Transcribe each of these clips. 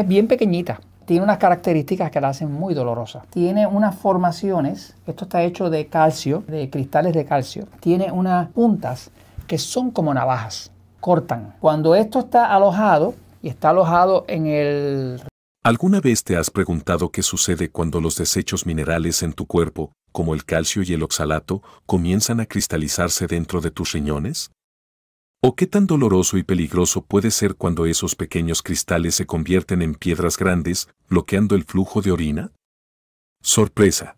es bien pequeñita. Tiene unas características que la hacen muy dolorosa. Tiene unas formaciones, esto está hecho de calcio, de cristales de calcio. Tiene unas puntas que son como navajas, cortan. Cuando esto está alojado y está alojado en el... ¿Alguna vez te has preguntado qué sucede cuando los desechos minerales en tu cuerpo, como el calcio y el oxalato, comienzan a cristalizarse dentro de tus riñones? ¿O qué tan doloroso y peligroso puede ser cuando esos pequeños cristales se convierten en piedras grandes, bloqueando el flujo de orina? Sorpresa.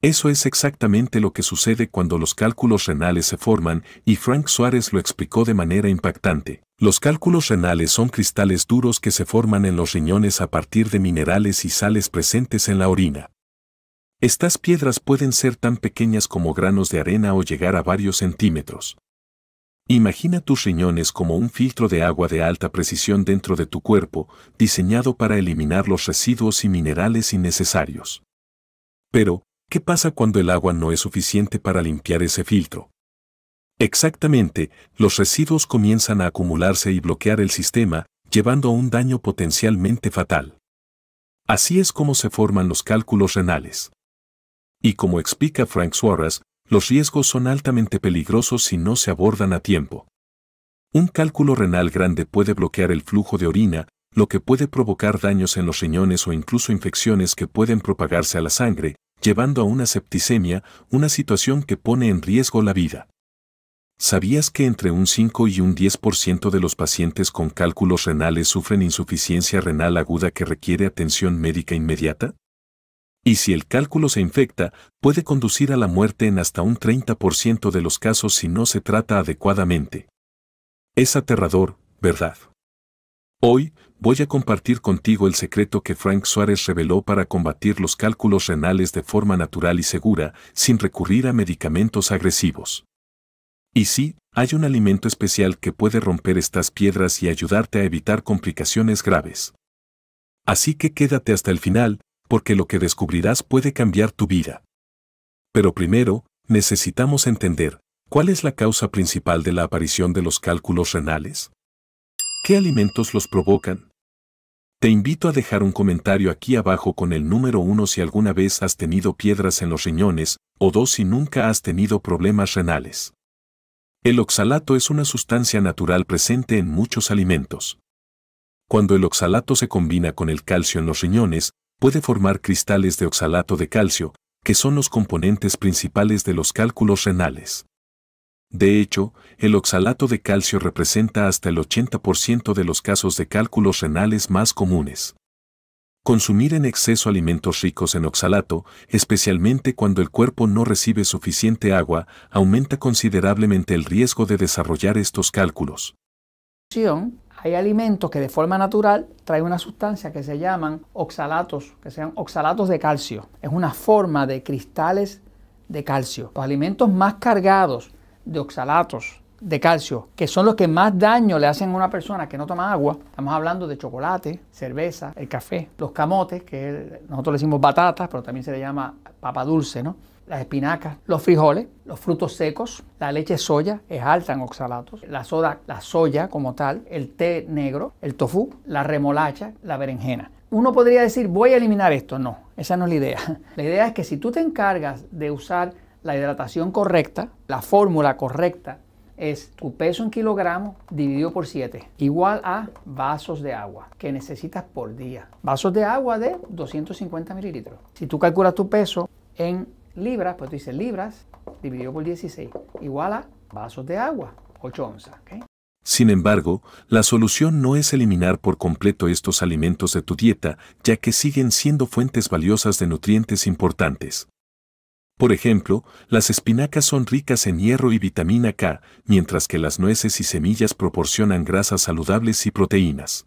Eso es exactamente lo que sucede cuando los cálculos renales se forman y Frank Suárez lo explicó de manera impactante. Los cálculos renales son cristales duros que se forman en los riñones a partir de minerales y sales presentes en la orina. Estas piedras pueden ser tan pequeñas como granos de arena o llegar a varios centímetros. Imagina tus riñones como un filtro de agua de alta precisión dentro de tu cuerpo, diseñado para eliminar los residuos y minerales innecesarios. Pero, ¿qué pasa cuando el agua no es suficiente para limpiar ese filtro? Exactamente, los residuos comienzan a acumularse y bloquear el sistema, llevando a un daño potencialmente fatal. Así es como se forman los cálculos renales. Y como explica Frank Suarez los riesgos son altamente peligrosos si no se abordan a tiempo. Un cálculo renal grande puede bloquear el flujo de orina, lo que puede provocar daños en los riñones o incluso infecciones que pueden propagarse a la sangre, llevando a una septicemia, una situación que pone en riesgo la vida. ¿Sabías que entre un 5 y un 10% de los pacientes con cálculos renales sufren insuficiencia renal aguda que requiere atención médica inmediata? y si el cálculo se infecta, puede conducir a la muerte en hasta un 30% de los casos si no se trata adecuadamente. Es aterrador, ¿verdad? Hoy, voy a compartir contigo el secreto que Frank Suárez reveló para combatir los cálculos renales de forma natural y segura, sin recurrir a medicamentos agresivos. Y sí, hay un alimento especial que puede romper estas piedras y ayudarte a evitar complicaciones graves. Así que quédate hasta el final, porque lo que descubrirás puede cambiar tu vida. Pero primero, necesitamos entender, ¿cuál es la causa principal de la aparición de los cálculos renales? ¿Qué alimentos los provocan? Te invito a dejar un comentario aquí abajo con el número 1 si alguna vez has tenido piedras en los riñones, o 2 si nunca has tenido problemas renales. El oxalato es una sustancia natural presente en muchos alimentos. Cuando el oxalato se combina con el calcio en los riñones, puede formar cristales de oxalato de calcio, que son los componentes principales de los cálculos renales. De hecho, el oxalato de calcio representa hasta el 80% de los casos de cálculos renales más comunes. Consumir en exceso alimentos ricos en oxalato, especialmente cuando el cuerpo no recibe suficiente agua, aumenta considerablemente el riesgo de desarrollar estos cálculos hay alimentos que de forma natural traen una sustancia que se llaman oxalatos, que sean oxalatos de calcio. Es una forma de cristales de calcio. Los alimentos más cargados de oxalatos de calcio, que son los que más daño le hacen a una persona que no toma agua. Estamos hablando de chocolate, cerveza, el café, los camotes, que nosotros le decimos batatas, pero también se le llama papa dulce, ¿no? las espinacas, los frijoles, los frutos secos, la leche soya es alta en oxalatos, la soda, la soya como tal, el té negro, el tofu, la remolacha, la berenjena. Uno podría decir, voy a eliminar esto. No, esa no es la idea. La idea es que si tú te encargas de usar la hidratación correcta, la fórmula correcta es tu peso en kilogramos dividido por 7, igual a vasos de agua que necesitas por día. Vasos de agua de 250 mililitros. Si tú calculas tu peso en libras, pues tú dices libras dividido por 16, igual a vasos de agua, 8 onzas. Sin embargo, la solución no es eliminar por completo estos alimentos de tu dieta, ya que siguen siendo fuentes valiosas de nutrientes importantes. Por ejemplo, las espinacas son ricas en hierro y vitamina K, mientras que las nueces y semillas proporcionan grasas saludables y proteínas.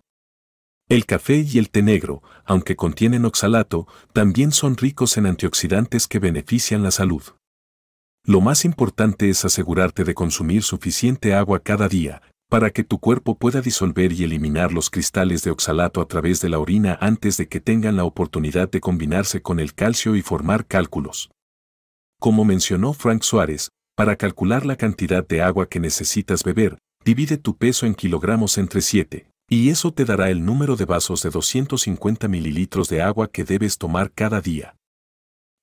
El café y el té negro, aunque contienen oxalato, también son ricos en antioxidantes que benefician la salud. Lo más importante es asegurarte de consumir suficiente agua cada día, para que tu cuerpo pueda disolver y eliminar los cristales de oxalato a través de la orina antes de que tengan la oportunidad de combinarse con el calcio y formar cálculos. Como mencionó Frank Suárez, para calcular la cantidad de agua que necesitas beber, divide tu peso en kilogramos entre 7 y eso te dará el número de vasos de 250 mililitros de agua que debes tomar cada día.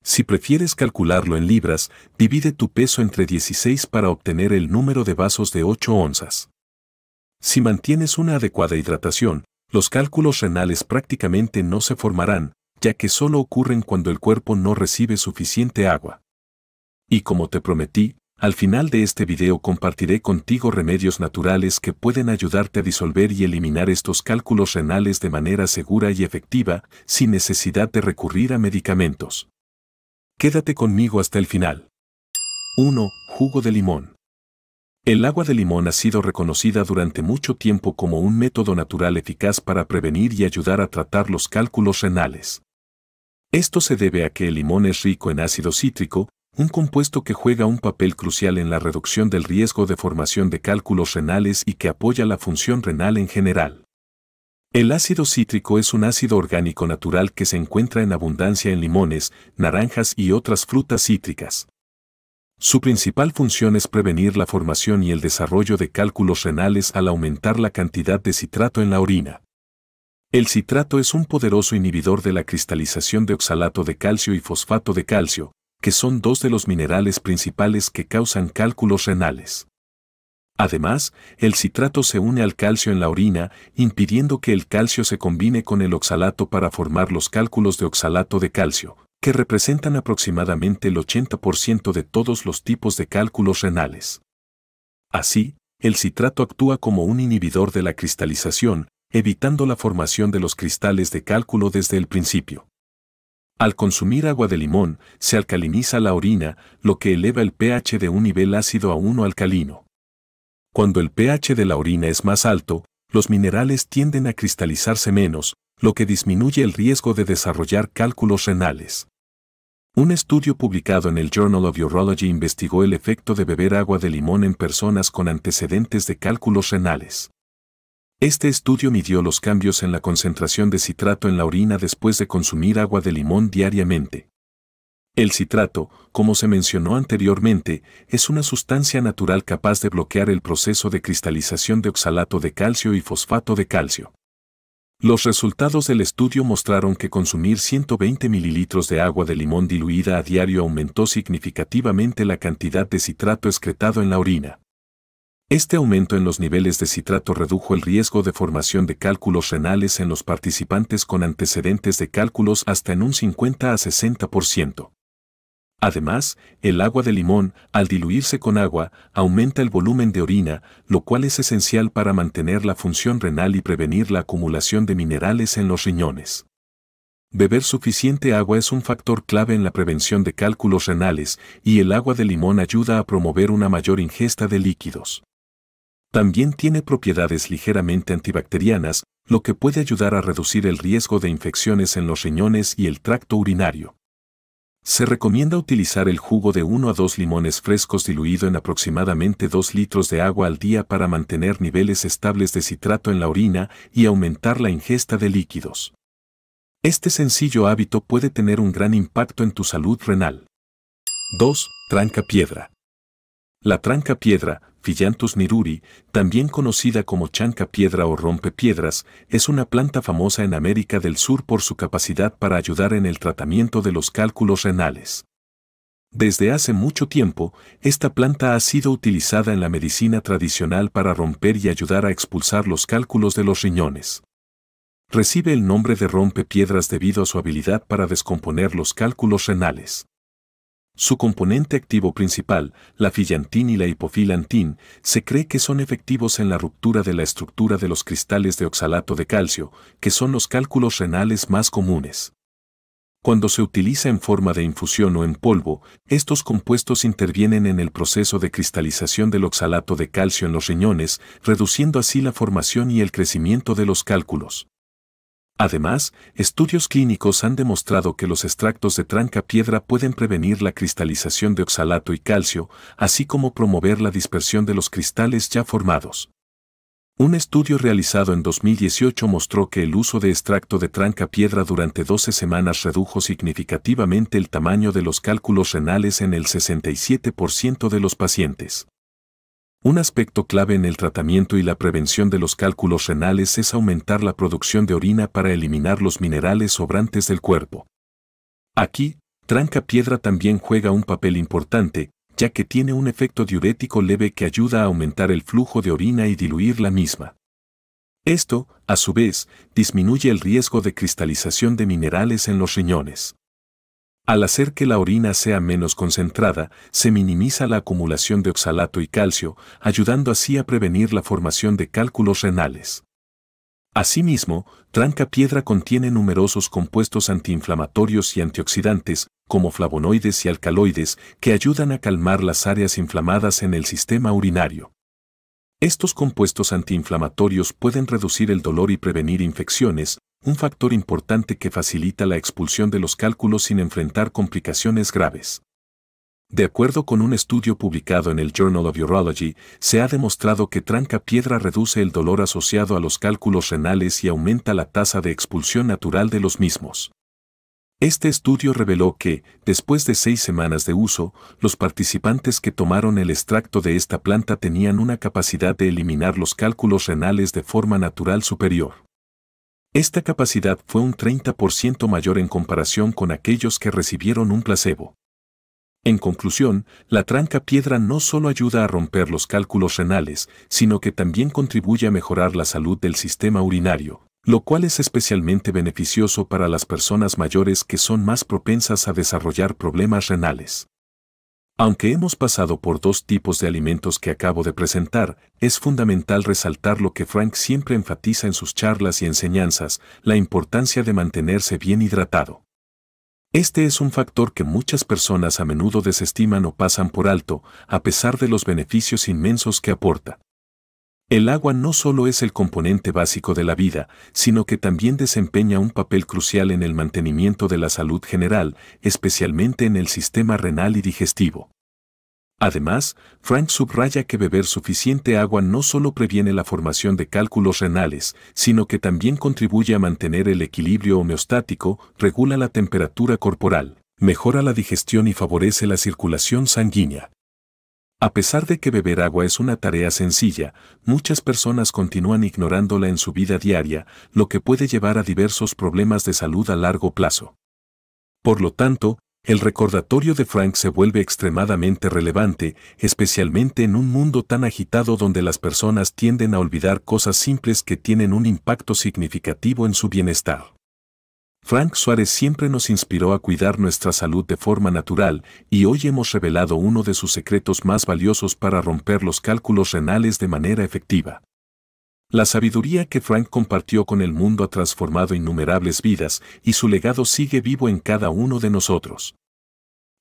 Si prefieres calcularlo en libras, divide tu peso entre 16 para obtener el número de vasos de 8 onzas. Si mantienes una adecuada hidratación, los cálculos renales prácticamente no se formarán, ya que solo ocurren cuando el cuerpo no recibe suficiente agua. Y como te prometí, al final de este video compartiré contigo remedios naturales que pueden ayudarte a disolver y eliminar estos cálculos renales de manera segura y efectiva, sin necesidad de recurrir a medicamentos. Quédate conmigo hasta el final. 1. Jugo de limón. El agua de limón ha sido reconocida durante mucho tiempo como un método natural eficaz para prevenir y ayudar a tratar los cálculos renales. Esto se debe a que el limón es rico en ácido cítrico, un compuesto que juega un papel crucial en la reducción del riesgo de formación de cálculos renales y que apoya la función renal en general. El ácido cítrico es un ácido orgánico natural que se encuentra en abundancia en limones, naranjas y otras frutas cítricas. Su principal función es prevenir la formación y el desarrollo de cálculos renales al aumentar la cantidad de citrato en la orina. El citrato es un poderoso inhibidor de la cristalización de oxalato de calcio y fosfato de calcio, que son dos de los minerales principales que causan cálculos renales. Además, el citrato se une al calcio en la orina, impidiendo que el calcio se combine con el oxalato para formar los cálculos de oxalato de calcio, que representan aproximadamente el 80% de todos los tipos de cálculos renales. Así, el citrato actúa como un inhibidor de la cristalización, evitando la formación de los cristales de cálculo desde el principio. Al consumir agua de limón, se alcaliniza la orina, lo que eleva el pH de un nivel ácido a uno alcalino. Cuando el pH de la orina es más alto, los minerales tienden a cristalizarse menos, lo que disminuye el riesgo de desarrollar cálculos renales. Un estudio publicado en el Journal of Urology investigó el efecto de beber agua de limón en personas con antecedentes de cálculos renales. Este estudio midió los cambios en la concentración de citrato en la orina después de consumir agua de limón diariamente. El citrato, como se mencionó anteriormente, es una sustancia natural capaz de bloquear el proceso de cristalización de oxalato de calcio y fosfato de calcio. Los resultados del estudio mostraron que consumir 120 mililitros de agua de limón diluida a diario aumentó significativamente la cantidad de citrato excretado en la orina. Este aumento en los niveles de citrato redujo el riesgo de formación de cálculos renales en los participantes con antecedentes de cálculos hasta en un 50 a 60%. Además, el agua de limón, al diluirse con agua, aumenta el volumen de orina, lo cual es esencial para mantener la función renal y prevenir la acumulación de minerales en los riñones. Beber suficiente agua es un factor clave en la prevención de cálculos renales y el agua de limón ayuda a promover una mayor ingesta de líquidos. También tiene propiedades ligeramente antibacterianas, lo que puede ayudar a reducir el riesgo de infecciones en los riñones y el tracto urinario. Se recomienda utilizar el jugo de 1 a 2 limones frescos diluido en aproximadamente 2 litros de agua al día para mantener niveles estables de citrato en la orina y aumentar la ingesta de líquidos. Este sencillo hábito puede tener un gran impacto en tu salud renal. 2. Tranca piedra. La tranca piedra, Phyllanthus niruri, también conocida como chanca piedra o rompe piedras, es una planta famosa en América del Sur por su capacidad para ayudar en el tratamiento de los cálculos renales. Desde hace mucho tiempo, esta planta ha sido utilizada en la medicina tradicional para romper y ayudar a expulsar los cálculos de los riñones. Recibe el nombre de rompe piedras debido a su habilidad para descomponer los cálculos renales. Su componente activo principal, la fillantín y la hipofilantín, se cree que son efectivos en la ruptura de la estructura de los cristales de oxalato de calcio, que son los cálculos renales más comunes. Cuando se utiliza en forma de infusión o en polvo, estos compuestos intervienen en el proceso de cristalización del oxalato de calcio en los riñones, reduciendo así la formación y el crecimiento de los cálculos. Además, estudios clínicos han demostrado que los extractos de trancapiedra pueden prevenir la cristalización de oxalato y calcio, así como promover la dispersión de los cristales ya formados. Un estudio realizado en 2018 mostró que el uso de extracto de trancapiedra durante 12 semanas redujo significativamente el tamaño de los cálculos renales en el 67% de los pacientes. Un aspecto clave en el tratamiento y la prevención de los cálculos renales es aumentar la producción de orina para eliminar los minerales sobrantes del cuerpo. Aquí, Tranca Piedra también juega un papel importante, ya que tiene un efecto diurético leve que ayuda a aumentar el flujo de orina y diluir la misma. Esto, a su vez, disminuye el riesgo de cristalización de minerales en los riñones. Al hacer que la orina sea menos concentrada, se minimiza la acumulación de oxalato y calcio, ayudando así a prevenir la formación de cálculos renales. Asimismo, Tranca Piedra contiene numerosos compuestos antiinflamatorios y antioxidantes, como flavonoides y alcaloides, que ayudan a calmar las áreas inflamadas en el sistema urinario. Estos compuestos antiinflamatorios pueden reducir el dolor y prevenir infecciones, un factor importante que facilita la expulsión de los cálculos sin enfrentar complicaciones graves. De acuerdo con un estudio publicado en el Journal of Urology, se ha demostrado que piedra reduce el dolor asociado a los cálculos renales y aumenta la tasa de expulsión natural de los mismos. Este estudio reveló que, después de seis semanas de uso, los participantes que tomaron el extracto de esta planta tenían una capacidad de eliminar los cálculos renales de forma natural superior. Esta capacidad fue un 30% mayor en comparación con aquellos que recibieron un placebo. En conclusión, la tranca piedra no solo ayuda a romper los cálculos renales, sino que también contribuye a mejorar la salud del sistema urinario, lo cual es especialmente beneficioso para las personas mayores que son más propensas a desarrollar problemas renales. Aunque hemos pasado por dos tipos de alimentos que acabo de presentar, es fundamental resaltar lo que Frank siempre enfatiza en sus charlas y enseñanzas, la importancia de mantenerse bien hidratado. Este es un factor que muchas personas a menudo desestiman o pasan por alto, a pesar de los beneficios inmensos que aporta. El agua no solo es el componente básico de la vida, sino que también desempeña un papel crucial en el mantenimiento de la salud general, especialmente en el sistema renal y digestivo. Además, Frank subraya que beber suficiente agua no solo previene la formación de cálculos renales, sino que también contribuye a mantener el equilibrio homeostático, regula la temperatura corporal, mejora la digestión y favorece la circulación sanguínea. A pesar de que beber agua es una tarea sencilla, muchas personas continúan ignorándola en su vida diaria, lo que puede llevar a diversos problemas de salud a largo plazo. Por lo tanto, el recordatorio de Frank se vuelve extremadamente relevante, especialmente en un mundo tan agitado donde las personas tienden a olvidar cosas simples que tienen un impacto significativo en su bienestar. Frank Suárez siempre nos inspiró a cuidar nuestra salud de forma natural y hoy hemos revelado uno de sus secretos más valiosos para romper los cálculos renales de manera efectiva. La sabiduría que Frank compartió con el mundo ha transformado innumerables vidas y su legado sigue vivo en cada uno de nosotros.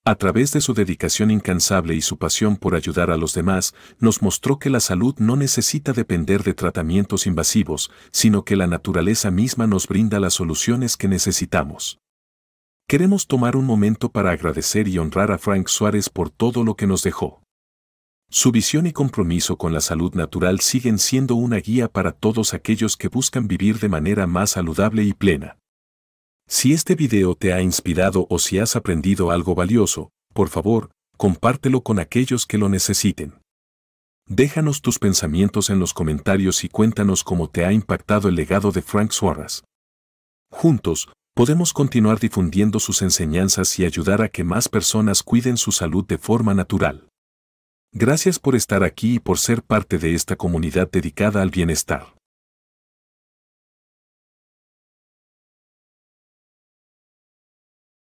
A través de su dedicación incansable y su pasión por ayudar a los demás, nos mostró que la salud no necesita depender de tratamientos invasivos, sino que la naturaleza misma nos brinda las soluciones que necesitamos. Queremos tomar un momento para agradecer y honrar a Frank Suárez por todo lo que nos dejó. Su visión y compromiso con la salud natural siguen siendo una guía para todos aquellos que buscan vivir de manera más saludable y plena. Si este video te ha inspirado o si has aprendido algo valioso, por favor, compártelo con aquellos que lo necesiten. Déjanos tus pensamientos en los comentarios y cuéntanos cómo te ha impactado el legado de Frank Suarez. Juntos, podemos continuar difundiendo sus enseñanzas y ayudar a que más personas cuiden su salud de forma natural. Gracias por estar aquí y por ser parte de esta comunidad dedicada al bienestar.